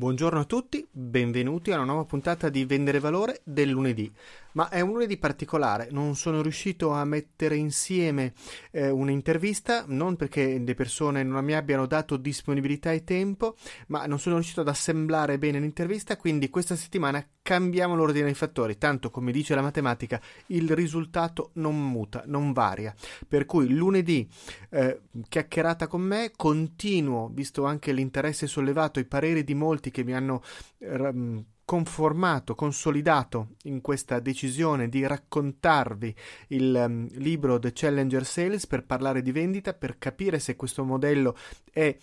Buongiorno a tutti, benvenuti a una nuova puntata di Vendere Valore del lunedì ma è un lunedì particolare, non sono riuscito a mettere insieme eh, un'intervista, non perché le persone non mi abbiano dato disponibilità e tempo, ma non sono riuscito ad assemblare bene l'intervista, quindi questa settimana cambiamo l'ordine dei fattori, tanto come dice la matematica il risultato non muta, non varia, per cui lunedì eh, chiacchierata con me, continuo, visto anche l'interesse sollevato, i pareri di molti che mi hanno... Eh, conformato, consolidato in questa decisione di raccontarvi il um, libro The Challenger Sales per parlare di vendita, per capire se questo modello è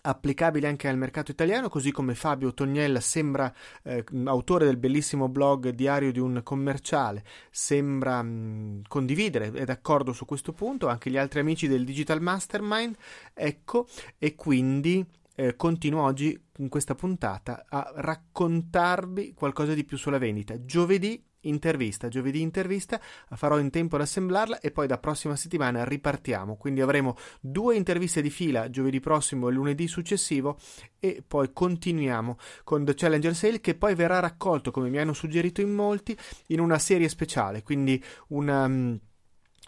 applicabile anche al mercato italiano, così come Fabio Tognella sembra eh, autore del bellissimo blog Diario di un commerciale, sembra mh, condividere, è d'accordo su questo punto, anche gli altri amici del Digital Mastermind, ecco, e quindi eh, continuo oggi in questa puntata a raccontarvi qualcosa di più sulla vendita. Giovedì intervista, giovedì intervista, farò in tempo ad assemblarla e poi da prossima settimana ripartiamo, quindi avremo due interviste di fila giovedì prossimo e lunedì successivo e poi continuiamo con The Challenger Sale che poi verrà raccolto, come mi hanno suggerito in molti, in una serie speciale, quindi una mm,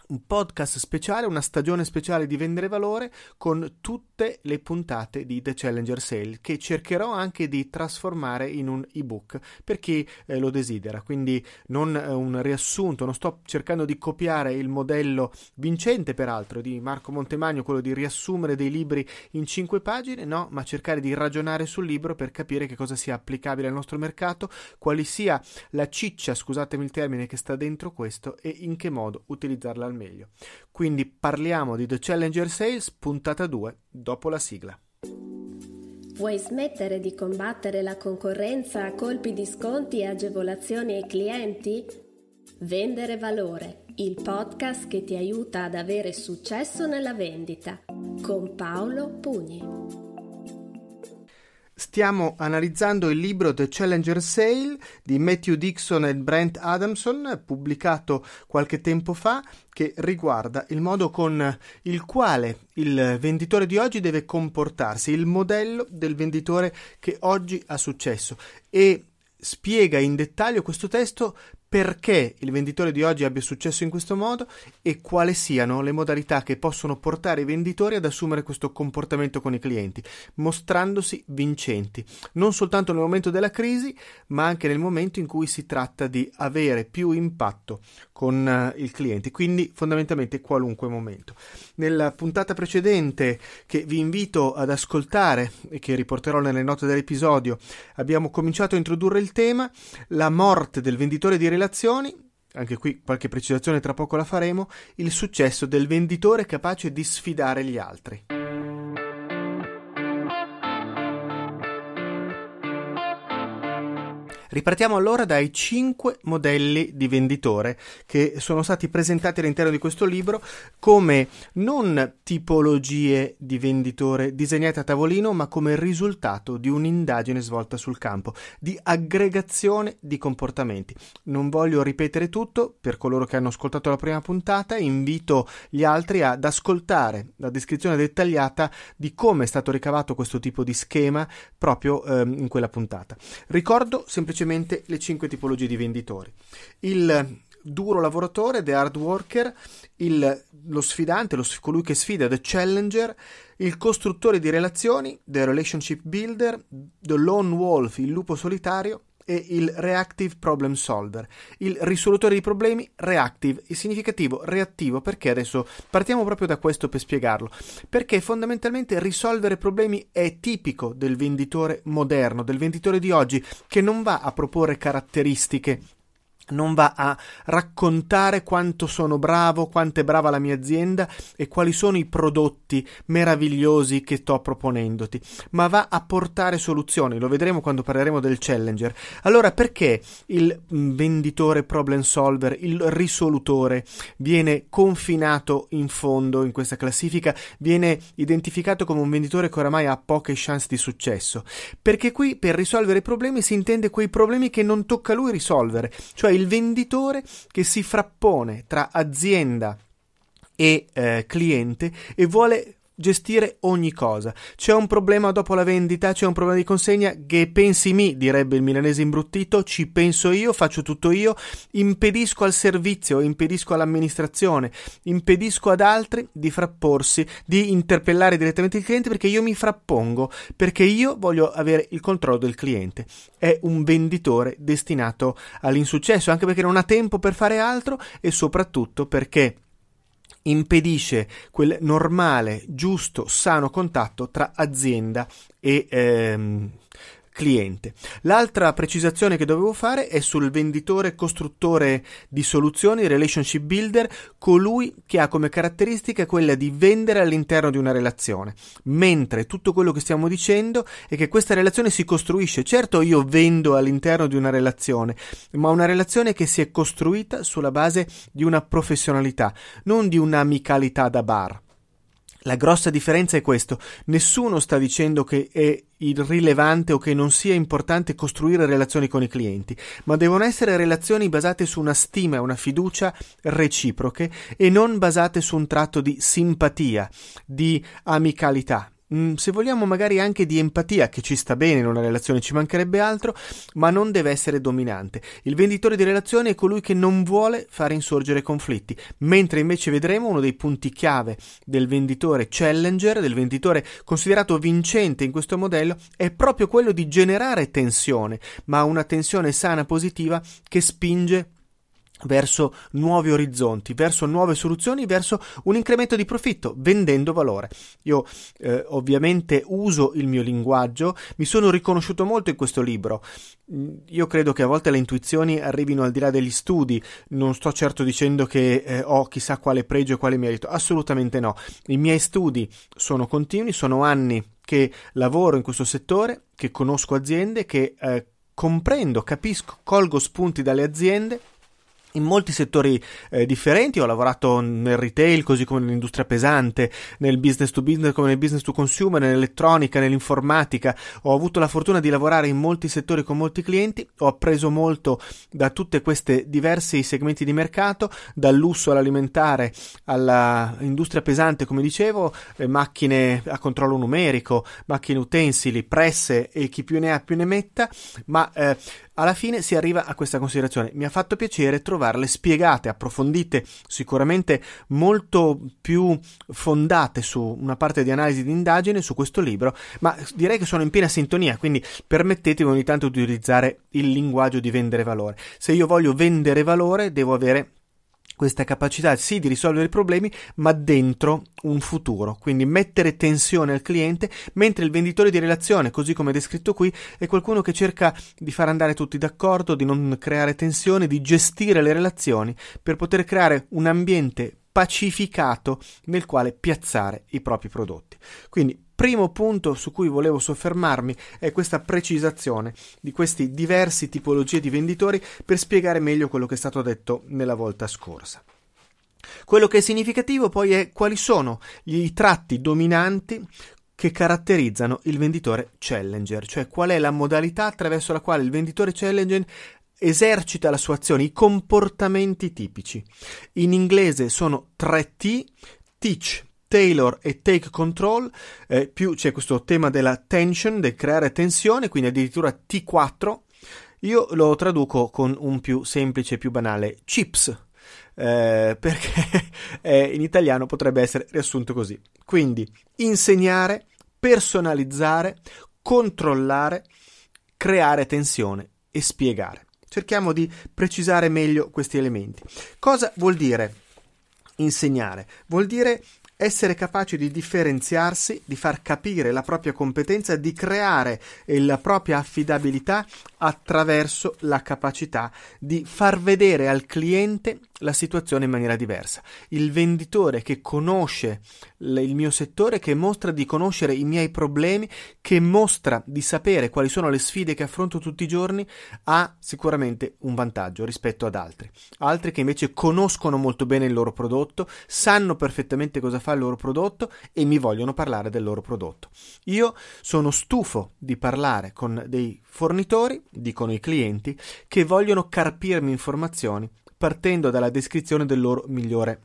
un podcast speciale, una stagione speciale di Vendere Valore con tutte le puntate di The Challenger Sale che cercherò anche di trasformare in un ebook per chi eh, lo desidera. Quindi non eh, un riassunto, non sto cercando di copiare il modello vincente peraltro di Marco Montemagno, quello di riassumere dei libri in cinque pagine, no, ma cercare di ragionare sul libro per capire che cosa sia applicabile al nostro mercato, quali sia la ciccia, scusatemi il termine, che sta dentro questo e in che modo utilizzarla al meglio. Quindi parliamo di The Challenger Sales, puntata 2, dopo la sigla. Vuoi smettere di combattere la concorrenza a colpi di sconti e agevolazioni ai clienti? Vendere valore, il podcast che ti aiuta ad avere successo nella vendita, con Paolo Pugni. Stiamo analizzando il libro The Challenger Sale di Matthew Dixon e Brent Adamson, pubblicato qualche tempo fa, che riguarda il modo con il quale il venditore di oggi deve comportarsi, il modello del venditore che oggi ha successo e spiega in dettaglio questo testo perché il venditore di oggi abbia successo in questo modo e quali siano le modalità che possono portare i venditori ad assumere questo comportamento con i clienti, mostrandosi vincenti, non soltanto nel momento della crisi, ma anche nel momento in cui si tratta di avere più impatto con eh, il cliente, quindi fondamentalmente qualunque momento. Nella puntata precedente che vi invito ad ascoltare e che riporterò nelle note dell'episodio, abbiamo cominciato a introdurre il tema la morte del venditore di relazioni anche qui qualche precisazione tra poco la faremo, il successo del venditore capace di sfidare gli altri. Ripartiamo allora dai 5 modelli di venditore che sono stati presentati all'interno di questo libro come non tipologie di venditore disegnate a tavolino, ma come risultato di un'indagine svolta sul campo, di aggregazione di comportamenti. Non voglio ripetere tutto, per coloro che hanno ascoltato la prima puntata, invito gli altri ad ascoltare la descrizione dettagliata di come è stato ricavato questo tipo di schema proprio ehm, in quella puntata. Ricordo semplicemente semplicemente le cinque tipologie di venditori. Il duro lavoratore, the hard worker, il, lo sfidante, lo, colui che sfida, the challenger, il costruttore di relazioni, the relationship builder, the lone wolf, il lupo solitario, e il Reactive Problem Solver, il risolutore di problemi reactive, il significativo reattivo, perché adesso partiamo proprio da questo per spiegarlo, perché fondamentalmente risolvere problemi è tipico del venditore moderno, del venditore di oggi, che non va a proporre caratteristiche non va a raccontare quanto sono bravo, quanto è brava la mia azienda e quali sono i prodotti meravigliosi che sto proponendoti, ma va a portare soluzioni, lo vedremo quando parleremo del challenger. Allora perché il mm, venditore problem solver, il risolutore viene confinato in fondo in questa classifica, viene identificato come un venditore che oramai ha poche chance di successo? Perché qui per risolvere i problemi si intende quei problemi che non tocca a lui risolvere, cioè il il venditore che si frappone tra azienda e eh, cliente e vuole gestire ogni cosa. C'è un problema dopo la vendita, c'è un problema di consegna, che pensi mi, direbbe il milanese imbruttito, ci penso io, faccio tutto io, impedisco al servizio, impedisco all'amministrazione, impedisco ad altri di frapporsi, di interpellare direttamente il cliente perché io mi frappongo, perché io voglio avere il controllo del cliente. È un venditore destinato all'insuccesso, anche perché non ha tempo per fare altro e soprattutto perché impedisce quel normale, giusto, sano contatto tra azienda e... Ehm, cliente. L'altra precisazione che dovevo fare è sul venditore costruttore di soluzioni, relationship builder, colui che ha come caratteristica quella di vendere all'interno di una relazione. Mentre tutto quello che stiamo dicendo è che questa relazione si costruisce. Certo io vendo all'interno di una relazione, ma una relazione che si è costruita sulla base di una professionalità, non di un'amicalità da bar. La grossa differenza è questo, nessuno sta dicendo che è irrilevante o che non sia importante costruire relazioni con i clienti, ma devono essere relazioni basate su una stima e una fiducia reciproche e non basate su un tratto di simpatia, di amicalità, Mm, se vogliamo magari anche di empatia che ci sta bene in una relazione, ci mancherebbe altro, ma non deve essere dominante. Il venditore di relazione è colui che non vuole far insorgere conflitti, mentre invece vedremo uno dei punti chiave del venditore challenger, del venditore considerato vincente in questo modello, è proprio quello di generare tensione, ma una tensione sana positiva che spinge verso nuovi orizzonti, verso nuove soluzioni, verso un incremento di profitto vendendo valore. Io eh, ovviamente uso il mio linguaggio, mi sono riconosciuto molto in questo libro. Mm, io credo che a volte le intuizioni arrivino al di là degli studi, non sto certo dicendo che eh, ho chissà quale pregio e quale merito, assolutamente no. I miei studi sono continui, sono anni che lavoro in questo settore, che conosco aziende, che eh, comprendo, capisco, colgo spunti dalle aziende in molti settori eh, differenti, ho lavorato nel retail così come nell'industria pesante, nel business to business come nel business to consumer, nell'elettronica, nell'informatica, ho avuto la fortuna di lavorare in molti settori con molti clienti, ho appreso molto da tutti questi diversi segmenti di mercato, dal lusso all'alimentare all'industria pesante come dicevo, eh, macchine a controllo numerico, macchine utensili, presse e chi più ne ha più ne metta, ma eh, alla fine si arriva a questa considerazione. Mi ha fatto piacere trovarle spiegate, approfondite, sicuramente molto più fondate su una parte di analisi di indagine su questo libro, ma direi che sono in piena sintonia, quindi permettetemi ogni tanto di utilizzare il linguaggio di vendere valore. Se io voglio vendere valore, devo avere questa capacità sì di risolvere i problemi, ma dentro un futuro, quindi mettere tensione al cliente, mentre il venditore di relazione, così come descritto qui, è qualcuno che cerca di far andare tutti d'accordo, di non creare tensione, di gestire le relazioni per poter creare un ambiente pacificato nel quale piazzare i propri prodotti. Quindi primo punto su cui volevo soffermarmi è questa precisazione di queste diverse tipologie di venditori per spiegare meglio quello che è stato detto nella volta scorsa. Quello che è significativo poi è quali sono i tratti dominanti che caratterizzano il venditore challenger, cioè qual è la modalità attraverso la quale il venditore challenger esercita la sua azione, i comportamenti tipici. In inglese sono 3T, teach, tailor e Take Control, eh, più c'è questo tema della tension, del creare tensione, quindi addirittura T4. Io lo traduco con un più semplice, e più banale, chips, eh, perché eh, in italiano potrebbe essere riassunto così. Quindi insegnare, personalizzare, controllare, creare tensione e spiegare. Cerchiamo di precisare meglio questi elementi. Cosa vuol dire insegnare? Vuol dire essere capaci di differenziarsi, di far capire la propria competenza, di creare eh, la propria affidabilità attraverso la capacità di far vedere al cliente la situazione in maniera diversa. Il venditore che conosce il mio settore, che mostra di conoscere i miei problemi, che mostra di sapere quali sono le sfide che affronto tutti i giorni, ha sicuramente un vantaggio rispetto ad altri. Altri che invece conoscono molto bene il loro prodotto, sanno perfettamente cosa fa il loro prodotto e mi vogliono parlare del loro prodotto. Io sono stufo di parlare con dei fornitori, dicono i clienti, che vogliono carpirmi informazioni partendo dalla descrizione del loro migliore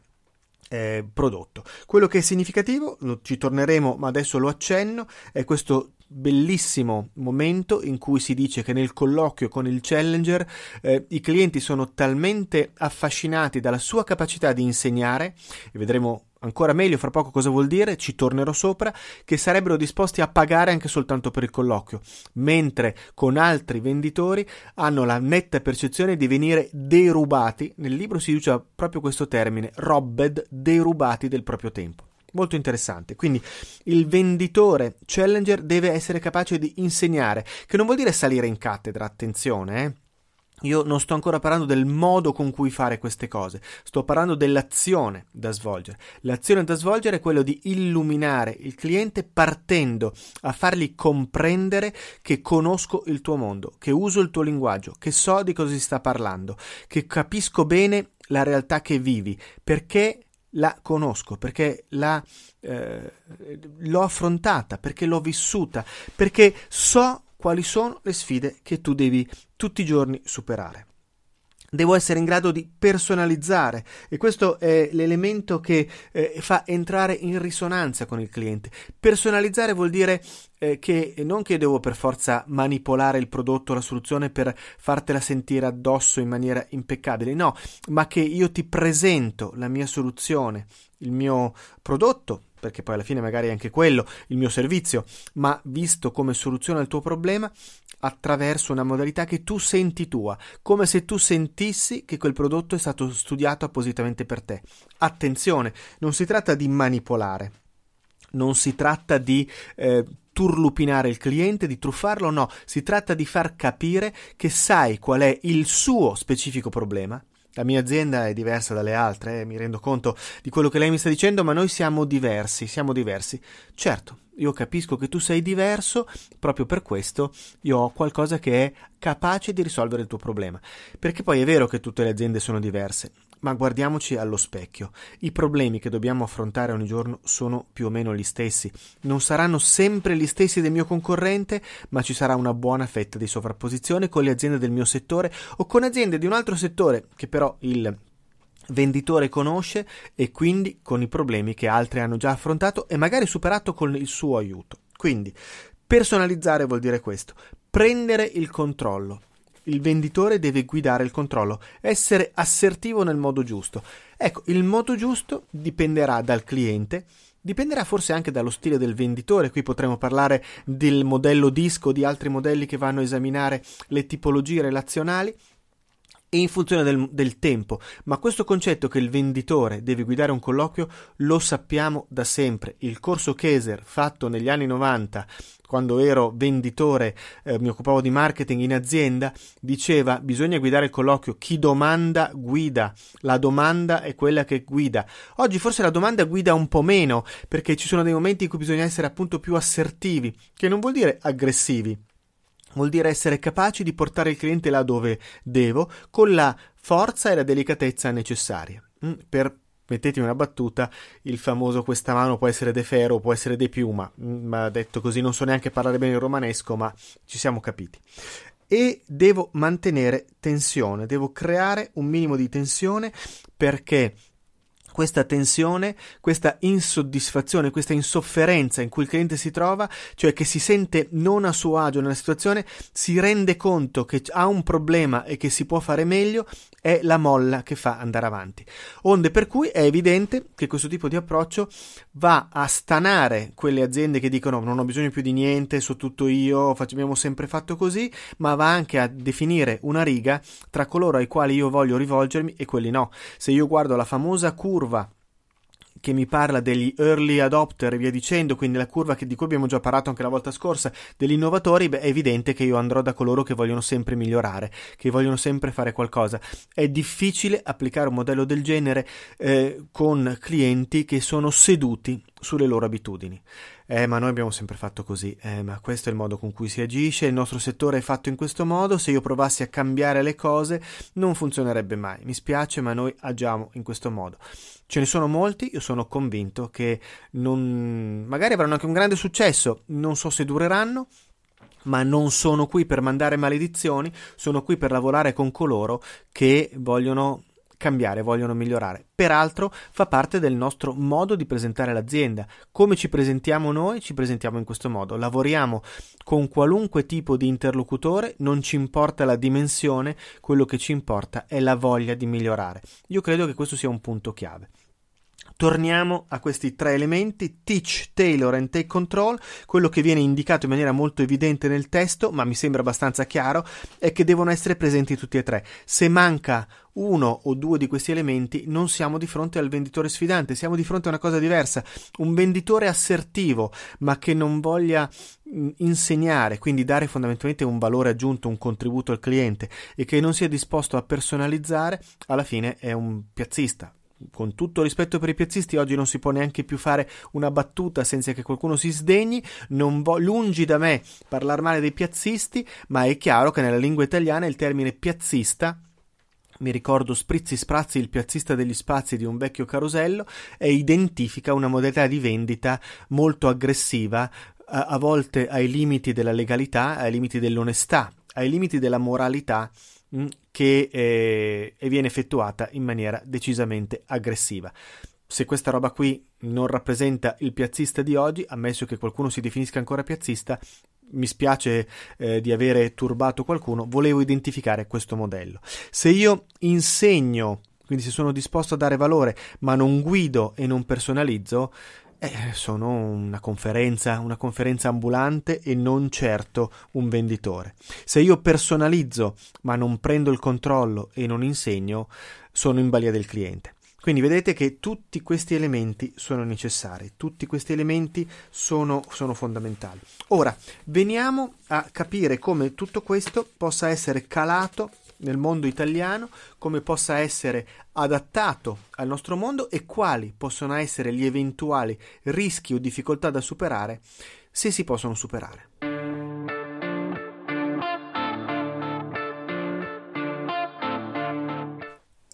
eh, prodotto. Quello che è significativo, lo, ci torneremo, ma adesso lo accenno, è questo bellissimo momento in cui si dice che nel colloquio con il challenger eh, i clienti sono talmente affascinati dalla sua capacità di insegnare, e vedremo ancora meglio, fra poco cosa vuol dire, ci tornerò sopra, che sarebbero disposti a pagare anche soltanto per il colloquio, mentre con altri venditori hanno la netta percezione di venire derubati, nel libro si usa proprio questo termine, robbed, derubati del proprio tempo. Molto interessante. Quindi il venditore challenger deve essere capace di insegnare, che non vuol dire salire in cattedra, attenzione, eh? Io non sto ancora parlando del modo con cui fare queste cose, sto parlando dell'azione da svolgere. L'azione da svolgere è quella di illuminare il cliente partendo a fargli comprendere che conosco il tuo mondo, che uso il tuo linguaggio, che so di cosa si sta parlando, che capisco bene la realtà che vivi, perché la conosco, perché la, eh, l'ho affrontata, perché l'ho vissuta, perché so quali sono le sfide che tu devi tutti i giorni superare. Devo essere in grado di personalizzare e questo è l'elemento che eh, fa entrare in risonanza con il cliente. Personalizzare vuol dire eh, che non che devo per forza manipolare il prodotto, la soluzione per fartela sentire addosso in maniera impeccabile, no, ma che io ti presento la mia soluzione, il mio prodotto perché poi alla fine magari è anche quello il mio servizio, ma visto come soluzione al tuo problema attraverso una modalità che tu senti tua, come se tu sentissi che quel prodotto è stato studiato appositamente per te. Attenzione, non si tratta di manipolare, non si tratta di eh, turlupinare il cliente, di truffarlo, no, si tratta di far capire che sai qual è il suo specifico problema la mia azienda è diversa dalle altre, eh, mi rendo conto di quello che lei mi sta dicendo, ma noi siamo diversi, siamo diversi. Certo, io capisco che tu sei diverso, proprio per questo io ho qualcosa che è capace di risolvere il tuo problema. Perché poi è vero che tutte le aziende sono diverse, ma guardiamoci allo specchio. I problemi che dobbiamo affrontare ogni giorno sono più o meno gli stessi. Non saranno sempre gli stessi del mio concorrente, ma ci sarà una buona fetta di sovrapposizione con le aziende del mio settore o con aziende di un altro settore che però il venditore conosce e quindi con i problemi che altri hanno già affrontato e magari superato con il suo aiuto. Quindi personalizzare vuol dire questo, prendere il controllo il venditore deve guidare il controllo, essere assertivo nel modo giusto. Ecco, il modo giusto dipenderà dal cliente, dipenderà forse anche dallo stile del venditore, qui potremmo parlare del modello disco, di altri modelli che vanno a esaminare le tipologie relazionali, e in funzione del, del, tempo, ma questo concetto che il venditore deve guidare un colloquio lo sappiamo da sempre. Il corso Keser fatto negli anni 90, quando ero venditore, eh, mi occupavo di marketing in azienda, diceva bisogna guidare il colloquio, chi domanda guida, la domanda è quella che guida. Oggi forse la domanda guida un po' meno, perché ci sono dei momenti in cui bisogna essere appunto più assertivi, che non vuol dire aggressivi Vuol dire essere capaci di portare il cliente là dove devo, con la forza e la delicatezza necessarie. Mm, per mettetemi una battuta, il famoso questa mano può essere de ferro, può essere de piuma, mm, ma detto così non so neanche parlare bene il romanesco, ma ci siamo capiti. E devo mantenere tensione, devo creare un minimo di tensione perché questa tensione, questa insoddisfazione, questa insofferenza in cui il cliente si trova, cioè che si sente non a suo agio nella situazione, si rende conto che ha un problema e che si può fare meglio, è la molla che fa andare avanti. Onde per cui è evidente che questo tipo di approccio va a stanare quelle aziende che dicono non ho bisogno più di niente, so tutto io, abbiamo sempre fatto così, ma va anche a definire una riga tra coloro ai quali io voglio rivolgermi e quelli no. Se io guardo la famosa curva curva che mi parla degli early adopter e via dicendo, quindi la curva che, di cui abbiamo già parlato anche la volta scorsa, degli innovatori, beh, è evidente che io andrò da coloro che vogliono sempre migliorare, che vogliono sempre fare qualcosa. È difficile applicare un modello del genere eh, con clienti che sono seduti sulle loro abitudini. Eh, ma noi abbiamo sempre fatto così. Eh, ma questo è il modo con cui si agisce. Il nostro settore è fatto in questo modo. Se io provassi a cambiare le cose, non funzionerebbe mai. Mi spiace, ma noi agiamo in questo modo. Ce ne sono molti. Io sono convinto che non... magari avranno anche un grande successo. Non so se dureranno ma non sono qui per mandare maledizioni, sono qui per lavorare con coloro che vogliono cambiare, vogliono migliorare. Peraltro fa parte del nostro modo di presentare l'azienda. Come ci presentiamo noi, ci presentiamo in questo modo. Lavoriamo con qualunque tipo di interlocutore, non ci importa la dimensione, quello che ci importa è la voglia di migliorare. Io credo che questo sia un punto chiave. Torniamo a questi tre elementi, teach, tailor and take control. Quello che viene indicato in maniera molto evidente nel testo, ma mi sembra abbastanza chiaro, è che devono essere presenti tutti e tre. Se manca uno o due di questi elementi, non siamo di fronte al venditore sfidante, siamo di fronte a una cosa diversa. Un venditore assertivo, ma che non voglia mm, insegnare, quindi dare fondamentalmente un valore aggiunto, un contributo al cliente e che non sia disposto a personalizzare, alla fine è un piazzista, con tutto rispetto per i piazzisti, oggi non si può neanche più fare una battuta senza che qualcuno si sdegni. Non vo- lungi da me parlare male dei piazzisti, ma è chiaro che nella lingua italiana il termine piazzista mi ricordo Sprizzi Sprazzi, il piazzista degli spazi di un vecchio carosello, e identifica una modalità di vendita molto aggressiva, a, a volte ai limiti della legalità, ai limiti dell'onestà, ai limiti della moralità Mm, che eh, viene effettuata in maniera decisamente aggressiva. Se questa roba qui non rappresenta il piazzista di oggi, ammesso che qualcuno si definisca ancora piazzista, mi spiace eh, di avere turbato qualcuno, volevo identificare questo modello. Se io insegno, quindi se sono disposto a dare valore, ma non guido e non personalizzo, eh, sono una conferenza, una conferenza ambulante e non certo un venditore. Se io personalizzo ma non prendo il controllo e non insegno, sono in balia del cliente. Quindi vedete che tutti questi elementi sono necessari, tutti questi elementi sono, sono, fondamentali. Ora, veniamo a capire come tutto questo possa essere calato nel mondo italiano, come possa essere adattato al nostro mondo e quali possono essere gli eventuali rischi o difficoltà da superare se si possono superare.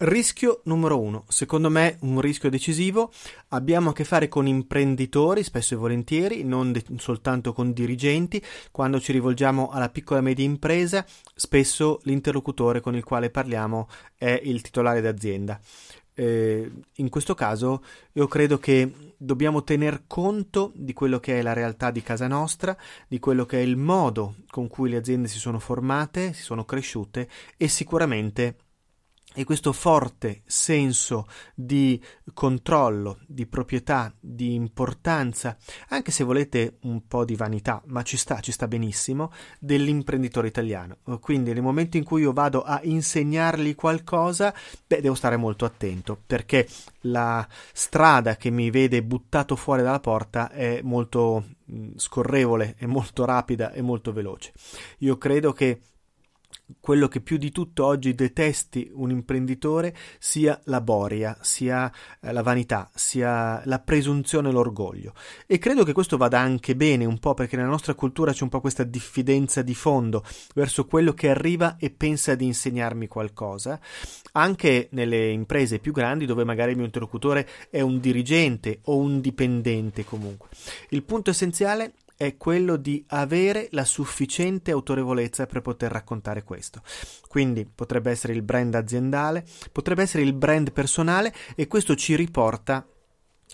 Rischio numero uno, secondo me un rischio decisivo, abbiamo a che fare con imprenditori spesso e volentieri, non de- soltanto con dirigenti, quando ci rivolgiamo alla piccola e media impresa spesso l'interlocutore con il quale parliamo è il titolare d'azienda. Eh, in questo caso io credo che dobbiamo tener conto di quello che è la realtà di casa nostra, di quello che è il modo con cui le aziende si sono formate, si sono cresciute e sicuramente e questo forte senso di controllo, di proprietà, di importanza, anche se volete un po' di vanità, ma ci sta, ci sta benissimo, dell'imprenditore italiano. Quindi nel momento in cui io vado a insegnargli qualcosa, beh, devo stare molto attento, perché la strada che mi vede buttato fuori dalla porta è molto mm, scorrevole, è molto rapida, è molto veloce. Io credo che quello che più di tutto oggi detesti un imprenditore sia la boria, sia eh, la vanità, sia la presunzione e l'orgoglio. E credo che questo vada anche bene un po' perché nella nostra cultura c'è un po' questa diffidenza di fondo verso quello che arriva e pensa di insegnarmi qualcosa, anche nelle imprese più grandi dove magari il mio interlocutore è un dirigente o un dipendente comunque. Il punto essenziale è quello di avere la sufficiente autorevolezza per poter raccontare questo. Quindi potrebbe essere il brand aziendale, potrebbe essere il brand personale e questo ci riporta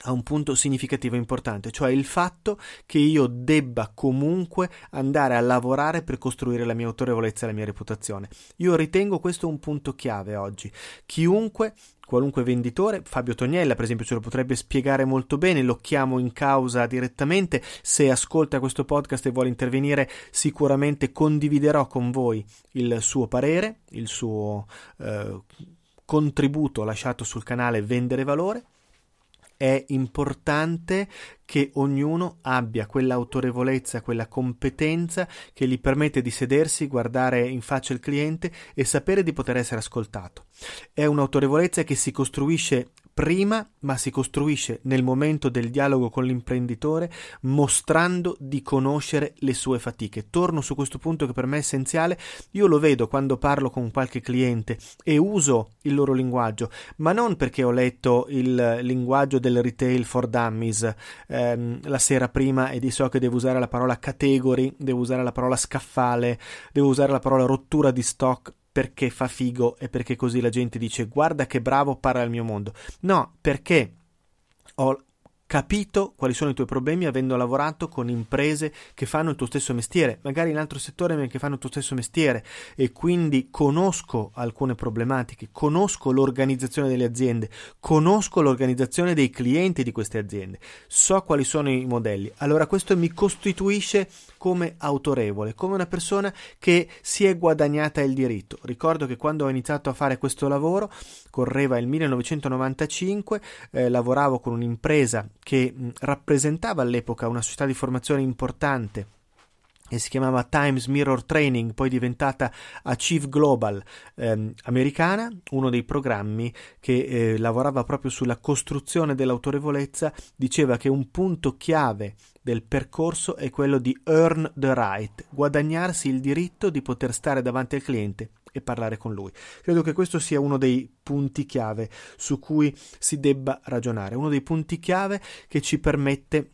a un punto significativo importante, cioè il fatto che io debba comunque andare a lavorare per costruire la mia autorevolezza e la mia reputazione. Io ritengo questo un punto chiave oggi. Chiunque qualunque venditore. Fabio Tognella, per esempio, ce lo potrebbe spiegare molto bene, lo chiamo in causa direttamente. Se ascolta questo podcast e vuole intervenire, sicuramente condividerò con voi il suo parere, il suo eh, contributo lasciato sul canale Vendere Valore è importante che ognuno abbia quell'autorevolezza, quella competenza che gli permette di sedersi, guardare in faccia il cliente e sapere di poter essere ascoltato. È un'autorevolezza che si costruisce prima, ma si costruisce nel momento del dialogo con l'imprenditore mostrando di conoscere le sue fatiche. Torno su questo punto che per me è essenziale, io lo vedo quando parlo con qualche cliente e uso il loro linguaggio, ma non perché ho letto il linguaggio del retail for dummies ehm, la sera prima e di so che devo usare la parola category, devo usare la parola scaffale, devo usare la parola rottura di stock perché fa figo e perché così la gente dice guarda che bravo parla il mio mondo. No, perché ho capito quali sono i tuoi problemi avendo lavorato con imprese che fanno il tuo stesso mestiere, magari in altro settore ma che fanno il tuo stesso mestiere e quindi conosco alcune problematiche, conosco l'organizzazione delle aziende, conosco l'organizzazione dei clienti di queste aziende, so quali sono i modelli. Allora questo mi costituisce come autorevole, come una persona che si è guadagnata il diritto. Ricordo che quando ho iniziato a fare questo lavoro, correva il 1995, eh, lavoravo con un'impresa che mh, rappresentava all'epoca una società di formazione importante e si chiamava Times Mirror Training, poi diventata Achieve Global ehm, americana, uno dei programmi che eh, lavorava proprio sulla costruzione dell'autorevolezza, diceva che un punto chiave del percorso è quello di earn the right, guadagnarsi il diritto di poter stare davanti al cliente e parlare con lui. Credo che questo sia uno dei punti chiave su cui si debba ragionare, uno dei punti chiave che ci permette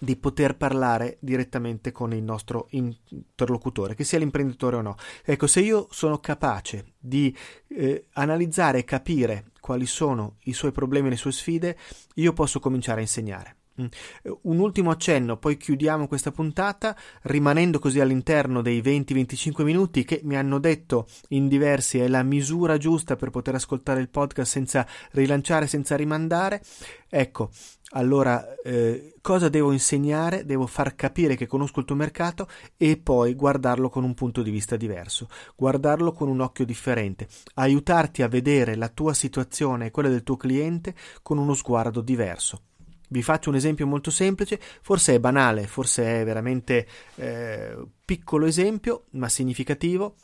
di poter parlare direttamente con il nostro interlocutore, che sia l'imprenditore o no. Ecco, se io sono capace di eh, analizzare e capire quali sono i suoi problemi e le sue sfide, io posso cominciare a insegnare. Mm. Eh, un ultimo accenno, poi chiudiamo questa puntata, rimanendo così all'interno dei 20-25 minuti che mi hanno detto in diversi è la misura giusta per poter ascoltare il podcast senza rilanciare, senza rimandare. Ecco, allora eh, cosa devo insegnare? Devo far capire che conosco il tuo mercato e poi guardarlo con un punto di vista diverso, guardarlo con un occhio differente, aiutarti a vedere la tua situazione e quella del tuo cliente con uno sguardo diverso. Vi faccio un esempio molto semplice, forse è banale, forse è veramente eh, piccolo esempio, ma significativo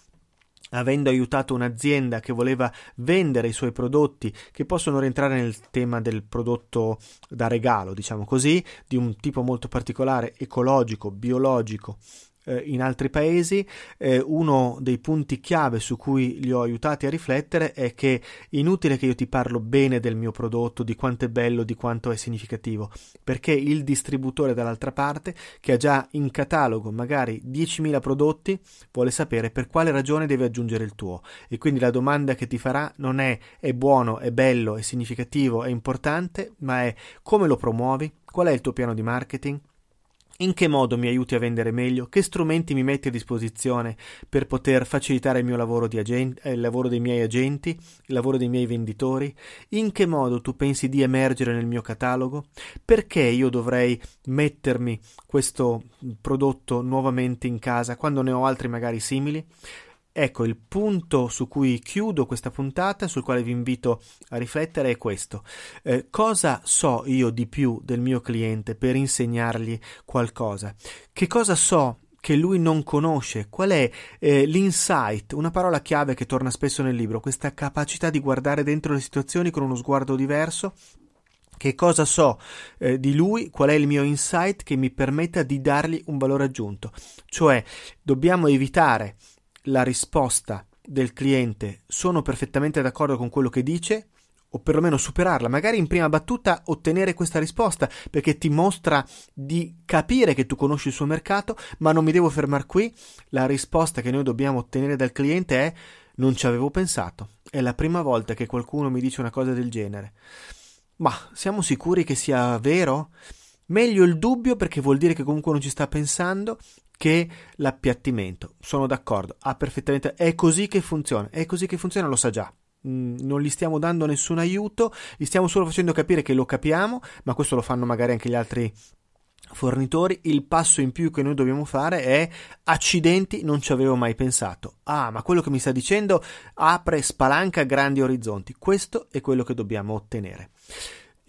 avendo aiutato un'azienda che voleva vendere i suoi prodotti, che possono rientrare nel tema del prodotto da regalo, diciamo così, di un tipo molto particolare, ecologico, biologico, eh, in altri paesi. Eh, uno dei punti chiave su cui li ho aiutati a riflettere è che inutile che io ti parlo bene del mio prodotto, di quanto è bello, di quanto è significativo, perché il distributore dall'altra parte, che ha già in catalogo magari 10.000 prodotti, vuole sapere per quale ragione deve aggiungere il tuo. E quindi la domanda che ti farà non è è buono, è bello, è significativo, è importante, ma è come lo promuovi, qual è il tuo piano di marketing, in che modo mi aiuti a vendere meglio? Che strumenti mi metti a disposizione per poter facilitare il mio lavoro, di agenti, eh, il lavoro dei miei agenti, il lavoro dei miei venditori? In che modo tu pensi di emergere nel mio catalogo? Perché io dovrei mettermi questo prodotto nuovamente in casa quando ne ho altri magari simili? Ecco, il punto su cui chiudo questa puntata, sul quale vi invito a riflettere, è questo. Eh, cosa so io di più del mio cliente per insegnargli qualcosa? Che cosa so che lui non conosce? Qual è eh, l'insight, una parola chiave che torna spesso nel libro, questa capacità di guardare dentro le situazioni con uno sguardo diverso? Che cosa so eh, di lui, qual è il mio insight che mi permetta di dargli un valore aggiunto? Cioè, dobbiamo evitare la risposta del cliente sono perfettamente d'accordo con quello che dice o perlomeno superarla, magari in prima battuta ottenere questa risposta perché ti mostra di capire che tu conosci il suo mercato, ma non mi devo fermare qui, la risposta che noi dobbiamo ottenere dal cliente è non ci avevo pensato, è la prima volta che qualcuno mi dice una cosa del genere. Ma siamo sicuri che sia vero? Meglio il dubbio perché vuol dire che comunque non ci sta pensando che l'appiattimento. Sono d'accordo, ha ah, perfettamente. È così che funziona, è così che funziona, lo sa già. Mm, non gli stiamo dando nessun aiuto, gli stiamo solo facendo capire che lo capiamo, ma questo lo fanno magari anche gli altri fornitori, il passo in più che noi dobbiamo fare è accidenti, non ci avevo mai pensato. Ah, ma quello che mi sta dicendo apre, spalanca grandi orizzonti. Questo è quello che dobbiamo ottenere.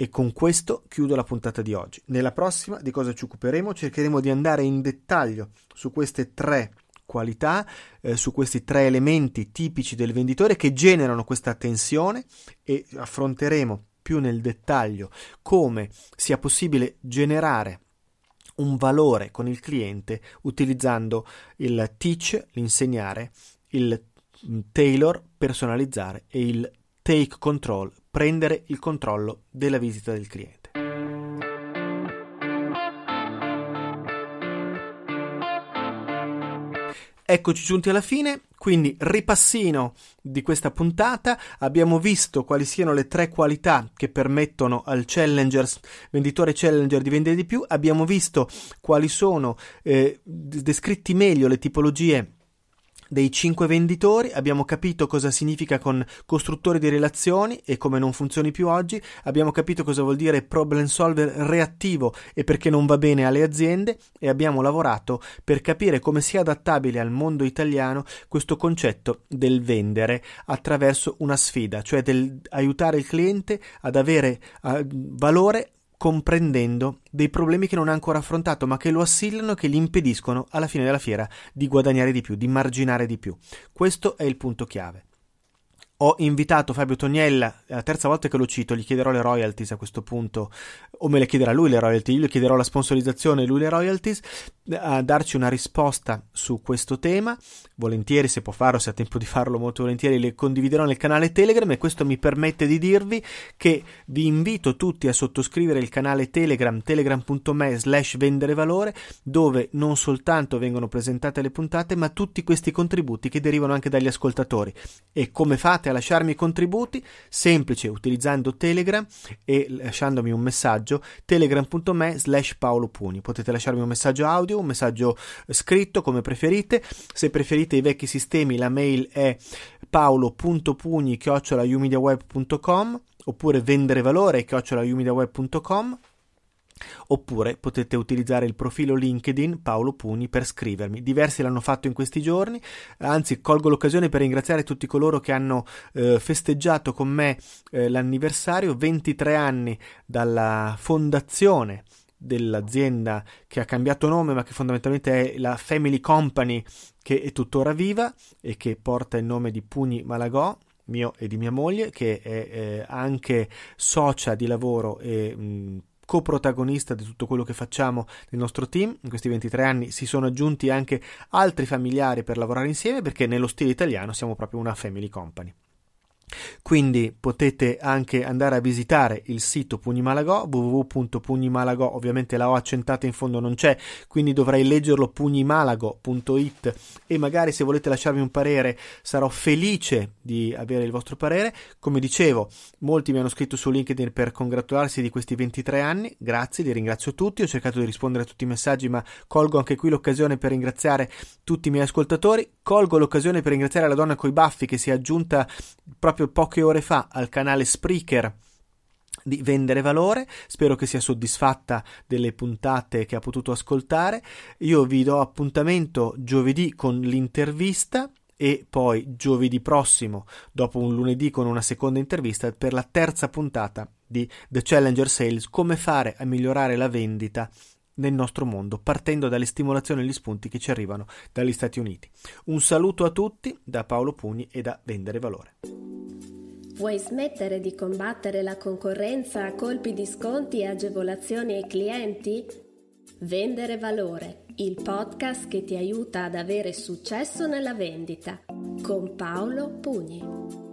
E con questo chiudo la puntata di oggi. Nella prossima di cosa ci occuperemo? Cercheremo di andare in dettaglio su queste tre qualità, eh, su questi tre elementi tipici del venditore che generano questa tensione e affronteremo più nel dettaglio come sia possibile generare un valore con il cliente utilizzando il teach, l'insegnare, il mm, tailor, personalizzare e il take control prendere il controllo della visita del cliente. Eccoci giunti alla fine, quindi ripassino di questa puntata, abbiamo visto quali siano le tre qualità che permettono al challenger, venditore challenger di vendere di più, abbiamo visto quali sono eh, descritti meglio le tipologie dei cinque venditori, abbiamo capito cosa significa con costruttori di relazioni e come non funzioni più oggi, abbiamo capito cosa vuol dire problem solver reattivo e perché non va bene alle aziende e abbiamo lavorato per capire come sia adattabile al mondo italiano questo concetto del vendere attraverso una sfida, cioè del aiutare il cliente ad avere uh, valore comprendendo dei problemi che non ha ancora affrontato, ma che lo assillano e che gli impediscono alla fine della fiera di guadagnare di più, di marginare di più. Questo è il punto chiave. Ho invitato Fabio Tognella, la terza volta che lo cito, gli chiederò le royalties a questo punto, o me le chiederà lui le royalties, io gli chiederò la sponsorizzazione e lui le royalties, a darci una risposta su questo tema. Volentieri, se può farlo, se ha tempo di farlo, molto volentieri le condividerò nel canale Telegram e questo mi permette di dirvi che vi invito tutti a sottoscrivere il canale Telegram telegram.me slash vendere valore dove non soltanto vengono presentate le puntate ma tutti questi contributi che derivano anche dagli ascoltatori. E come fate a lasciarmi i contributi? Semplice, utilizzando Telegram e lasciandomi un messaggio telegram.me slash paolopugni. Potete lasciarmi un messaggio audio un messaggio scritto come preferite. Se preferite i vecchi sistemi, la mail è paolo.pugni.com oppure vendere valore Oppure potete utilizzare il profilo LinkedIn Paolo Pugni per scrivermi. Diversi l'hanno fatto in questi giorni, anzi colgo l'occasione per ringraziare tutti coloro che hanno eh, festeggiato con me eh, l'anniversario, 23 anni dalla fondazione dell'azienda che ha cambiato nome ma che fondamentalmente è la Family Company che è tuttora viva e che porta il nome di Pugni Malagò mio e di mia moglie che è eh, anche socia di lavoro e mh, mm, coprotagonista di tutto quello che facciamo nel nostro team. In questi 23 anni si sono aggiunti anche altri familiari per lavorare insieme perché nello stile italiano siamo proprio una family company. Quindi potete anche andare a visitare il sito Pugnimalagò, www.pugnimalago, ovviamente la ho accentata in fondo non c'è, quindi dovrei leggerlo pugnimalago.it e magari se volete lasciarmi un parere sarò felice di avere il vostro parere. Come dicevo, molti mi hanno scritto su LinkedIn per congratularsi di questi 23 anni, grazie, li ringrazio tutti, ho cercato di rispondere a tutti i messaggi ma colgo anche qui l'occasione per ringraziare tutti i miei ascoltatori, colgo l'occasione per ringraziare la donna coi baffi che si è aggiunta proprio proprio poche ore fa al canale Spreaker di vendere valore. Spero che sia soddisfatta delle puntate che ha potuto ascoltare. Io vi do appuntamento giovedì con l'intervista e poi giovedì prossimo, dopo un lunedì con una seconda intervista per la terza puntata di The Challenger Sales, come fare a migliorare la vendita nel nostro mondo, partendo dalle stimolazioni e gli spunti che ci arrivano dagli Stati Uniti. Un saluto a tutti da Paolo Pugni e da Vendere Valore. Vuoi smettere di combattere la concorrenza a colpi di sconti e agevolazioni ai clienti? Vendere valore, il podcast che ti aiuta ad avere successo nella vendita, con Paolo Pugni.